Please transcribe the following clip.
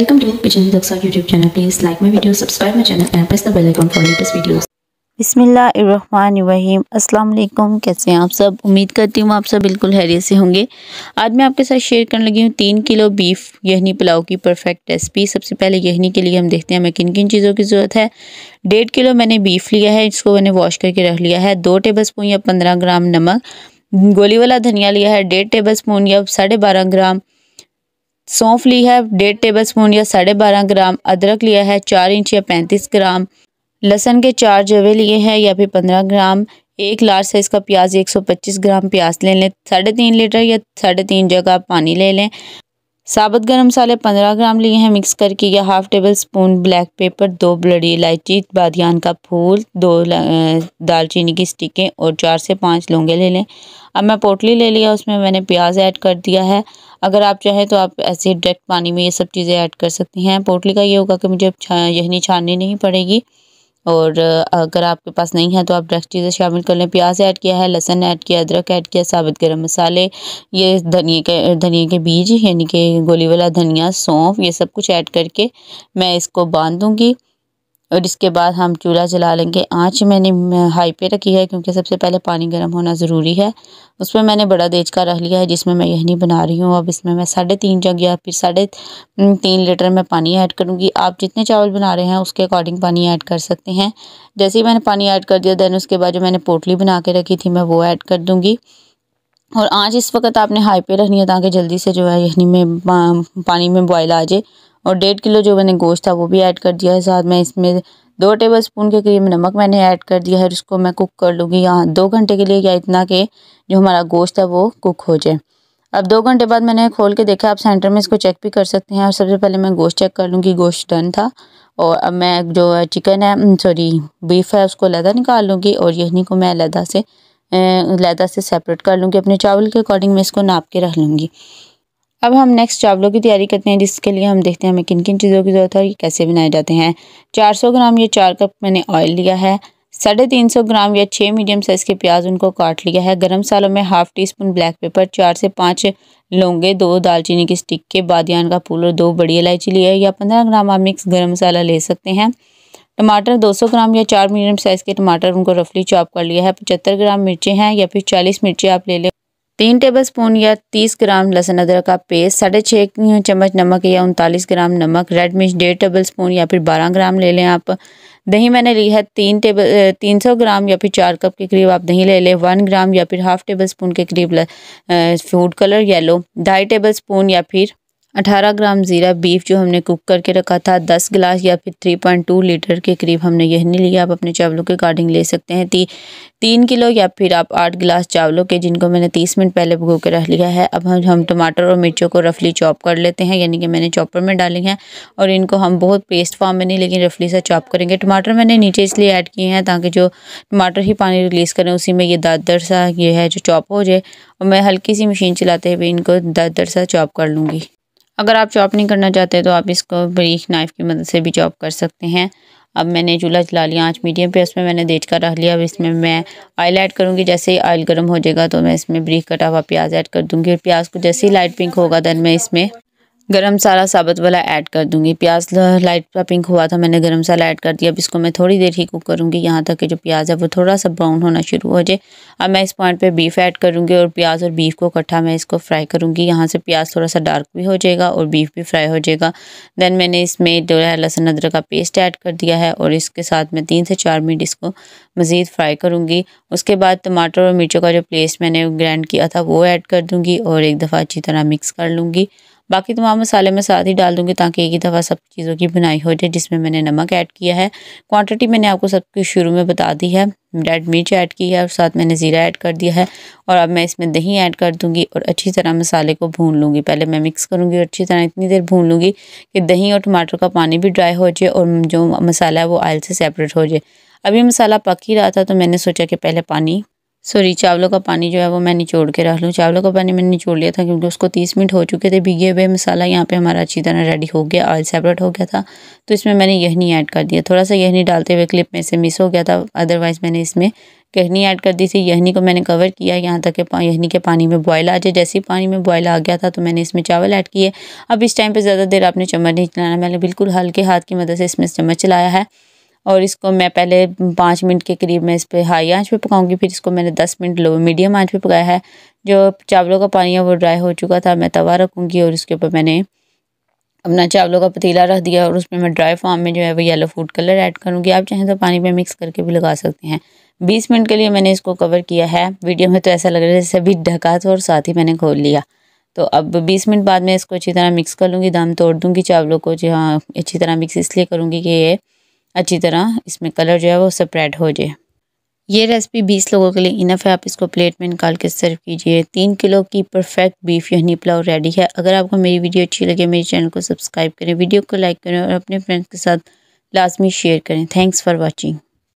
Welcome to Vijayan Daksa YouTube channel. Please like my video, subscribe my channel and press the bell icon for latest videos. बिसमीम अल्लाम कैसे हैं आप सब उम्मीद करती हूँ आप सब बिल्कुल हैरियत से होंगे आज मैं आपके साथ शेयर करने लगी हूँ तीन किलो बीफ यहनी पुलाव की परफेक्ट रेसिपी सबसे पहले यहनी के लिए हम देखते हैं हमें किन किन चीज़ों की ज़रूरत है डेढ़ किलो मैंने बीफ लिया है इसको मैंने वॉश करके रख लिया है दो टेबल स्पून या पंद्रह ग्राम नमक गोली वाला धनिया लिया है डेढ़ टेबल स्पून या साढ़े बारह ग्राम सौंफ ली है डेढ़ टेबल स्पून या साढ़े बारह ग्राम अदरक लिया है चार इंच या पैंतीस ग्राम लहसन के चार जवे लिए हैं या फिर पंद्रह ग्राम एक लार्ज साइज का प्याज एक सौ पच्चीस ग्राम प्याज ले लें साढ़े तीन लीटर या साढ़े तीन जगह पानी ले लें साबुत गर्म मसाले पंद्रह ग्राम लिए हैं मिक्स करके या half tablespoon black pepper दो बड़ी इलायची बादियान का फूल दो दालचीनी की स्टिकें और चार से पाँच लौंगे ले लें अब मैं पोटली ले लिया उसमें मैंने प्याज ऐड कर दिया है अगर आप चाहें तो आप ऐसे डायरेक्ट पानी में ये सब चीज़ें ऐड कर सकती हैं पोटली का ये होगा कि मुझे यहनी छाननी नहीं पड़ेगी और अगर आपके पास नहीं है तो आप डायरेक्ट चीज़ें शामिल कर लें प्याज ऐड किया है लहसन ऐड किया अदरक ऐड किया साबित गर्म मसाले ये धनिए के धनिए के बीज यानी कि गोली वाला धनिया सौंफ ये सब कुछ ऐड करके मैं इसको बांध दूँगी और इसके बाद हम चूल्हा जला लेंगे आँच मैंने हाई पे रखी है क्योंकि सबसे पहले पानी गर्म होना ज़रूरी है उसमें मैंने बड़ा देज का रख लिया है जिसमें मैं यही बना रही हूँ अब इसमें मैं साढ़े तीन जग या फिर साढ़े हम्म, तीन लीटर में पानी ऐड करूँगी आप जितने चावल बना रहे हैं उसके अकॉर्डिंग पानी ऐड कर सकते हैं जैसे ही मैंने पानी ऐड कर दिया दैन उसके बाद जो मैंने पोटली बना के रखी थी मैं वो ऐड कर दूँगी और आँच इस वक्त आपने हाई पे रखनी है ताकि जल्दी से जो है यही में पानी में बॉयल आ जाए और डेढ़ किलो जो मैंने गोश्त था वो भी ऐड कर दिया है साथ में इसमें दो टेबल स्पून के करीब नमक मैंने ऐड कर दिया है और इसको मैं कुक कर लूँगी यहाँ दो घंटे के लिए या इतना के जो हमारा गोश्त है वो कुक हो जाए अब दो घंटे बाद मैंने खोल के देखा आप सेंटर में इसको चेक भी कर सकते हैं और सबसे पहले मैं गोश्त चेक कर लूँगी गोश्त डन था और अब मैं जो चिकन है सॉरी बीफ है उसको लदा निकाल लूँगी और यही को मैं लदा से लदा से सेपरेट कर लूँगी अपने चावल के अकॉर्डिंग मैं इसको नाप के रख लूँगी अब हम नेक्स्ट चावलों की तैयारी करते हैं जिसके लिए हम देखते हैं हमें किन किन चीज़ों की ज़रूरत है और ये कैसे बनाए जाते हैं 400 ग्राम या चार कप मैंने ऑयल लिया है साढ़े तीन सौ ग्राम या छः मीडियम साइज़ के प्याज उनको काट लिया है गर्म मसालों में half teaspoon black pepper चार से पाँच लौंगे दो दालचीनी के स्टिक के बादियान का फूल और दो बड़ी इलायची लिया है या पंद्रह ग्राम आप मिक्स गर्म मसाला ले सकते हैं टमाटर 200 ग्राम या चार मीडियम साइज़ के टमाटर उनको रफली चॉप कर लिया है पचहत्तर ग्राम मिर्चें हैं या फिर चालीस मिर्चें आप ले लें तीन टेबल स्पून या तीस ग्राम लहसुन अदरक का पेस्ट साढ़े छः चम्मच नमक या उनतालीस ग्राम नमक रेड मिर्च डेढ़ टेबल स्पून या फिर बारह ग्राम ले लें आप दही मैंने ली है तीन टेबल तीन सौ ग्राम या फिर चार कप के करीब आप दही ले लें वन ग्राम या फिर हाफ टेबल स्पून के करीब फूड कलर येलो ढाई टेबल स्पून या फिर 18 ग्राम ज़ीरा बीफ जो हमने कुक करके रखा था 10 गिलास या फिर 3.2 लीटर के करीब हमने यह नहीं लिया आप अपने चावलों के अकॉर्डिंग ले सकते हैं ती, तीन किलो या फिर आप आठ गिलास चावलों के जिनको मैंने 30 मिनट पहले भुगो के रख लिया है अब हम हम टमाटर और मिर्चों को रफली चॉप कर लेते हैं यानी कि मैंने चॉपर में डाली हैं और इनको हम बहुत पेस्ट फॉर्म में नहीं लेकिन रफली सा चॉप करेंगे टमाटर मैंने नीचे इसलिए ऐड किए हैं ताकि जो टमाटर ही पानी रिलीज़ करें उसी में ये दादर दर सा ये है जो चॉप हो जाए और मैं हल्की सी मशीन चलाते हुए इनको दादर दर सा चॉप कर लूँगी अगर आप चॉप नहीं करना चाहते तो आप इसको बरीक नाइफ़ की मदद से भी चॉप कर सकते हैं अब मैंने चूल्हा चला लिया आँच मीडियम पे उसमें मैंने देख का रख लिया अब इसमें मैं ऑयल ऐड करूँगी जैसे ही ऑयल गर्म हो जाएगा तो मैं इसमें ब्रीक कटा हुआ प्याज ऐड कर दूँगी और प्याज को जैसे ही लाइट पिंक होगा दैन मैं इसमें गरम मसाला साबुत वाला ऐड कर दूंगी प्याज लाइट सा पिंक हुआ था मैंने गरम मसाला ऐड कर दिया अब इसको मैं थोड़ी देर ही कुक करूँगी यहाँ तक कि जो प्याज है वो थोड़ा सा ब्राउन होना शुरू हो जाए अब मैं इस पॉइंट पे बीफ ऐड करूँगी और प्याज और बीफ को इकट्ठा मैं इसको फ्राई करूँगी यहाँ से प्याज थोड़ा सा डार्क भी हो जाएगा और बीफ भी फ्राई हो जाएगा दैन मैंने इसमें जो है लहसुन अदरक का पेस्ट ऐड कर दिया है और इसके साथ मैं तीन से चार मिनट इसको मज़ीद फ्राई करूँगी उसके बाद टमाटर और मिर्चों का जो पेस्ट मैंने ग्राइंड किया था वो ऐड कर दूँगी और एक दफ़ा अच्छी तरह मिक्स कर लूँगी बाकी तमाम मसाले मैं साथ ही डाल दूँगी ताकि एक ही दफ़ा सब चीज़ों की बनाई हो जाए जिसमें मैंने नमक ऐड किया है क्वांटिटी मैंने आपको सबकी शुरू में बता दी है रेड मिर्च ऐड की है और साथ मैंने ज़ीरा ऐड कर दिया है और अब मैं इसमें दही ऐड कर दूंगी और अच्छी तरह मसाले को भून लूँगी पहले मैं मिक्स करूँगी और अच्छी तरह इतनी देर भून लूँगी कि दही और टमाटर का पानी भी ड्राई हो जाए और जो मसाला है वो आयल से सेपरेट हो जाए अभी मसाला पक ही रहा था तो मैंने सोचा कि पहले पानी सॉरी चावलों का पानी जो है वो मैं निचोड़ के रख लूँ चावलों का पानी मैंने निचोड़ लिया था क्योंकि उसको तीस मिनट हो चुके थे भिगे हुए मसाला यहाँ पे हमारा अच्छी तरह रेडी हो गया ऑयल सेपरेट हो गया था तो इसमें मैंने यहनी ऐड कर दिया थोड़ा सा यहनी डालते हुए क्लिप में से मिस हो गया था अदरवाइज़ मैंने इसमें यहनी ऐड कर दी थी यहनी को मैंने कवर किया यहाँ तक कि यहनी के पानी में बॉयल आ जाए जैसे ही पानी में बॉयल आ गया था तो मैंने इसमें चावल ऐड किए अब इस टाइम पर ज़्यादा देर आपने चम्मच नहीं चलाना मैंने बिल्कुल हल्के हाथ की मदद से इसमें चम्मच चलाया है और इसको मैं पहले पाँच मिनट के करीब मैं इस पर हाई आँच पे पकाऊंगी फिर इसको मैंने दस मिनट लो मीडियम आँच पे पकाया है जो चावलों का पानी है वो ड्राई हो चुका था मैं तवा रखूँगी और उसके ऊपर मैंने अपना चावलों का पतीला रख दिया और उसमें मैं ड्राई फॉर्म में जो है वो येलो फूड कलर ऐड करूँगी आप चाहें तो पानी में मिक्स करके भी लगा सकते हैं बीस मिनट के लिए मैंने इसको कवर किया है वीडियो में तो ऐसा लग रहा है जैसे अभी ढका था और साथ ही मैंने खोल लिया तो अब 20 मिनट बाद मैं इसको अच्छी तरह मिक्स कर लूँगी दम तोड़ दूँगी चावलों को जो हाँ अच्छी तरह मिक्स इसलिए करूँगी कि ये अच्छी तरह इसमें कलर जो है वो स्प्रेड हो जाए ये रेसिपी बीस लोगों के लिए इनफ है आप इसको प्लेट में निकाल के सर्व कीजिए तीन किलो की perfect beef yakhni pulao ready है अगर आपको मेरी वीडियो अच्छी लगे मेरे चैनल को सब्सक्राइब करें वीडियो को लाइक करें और अपने फ्रेंड्स के साथ लाजमी शेयर करें थैंक्स फॉर वॉचिंग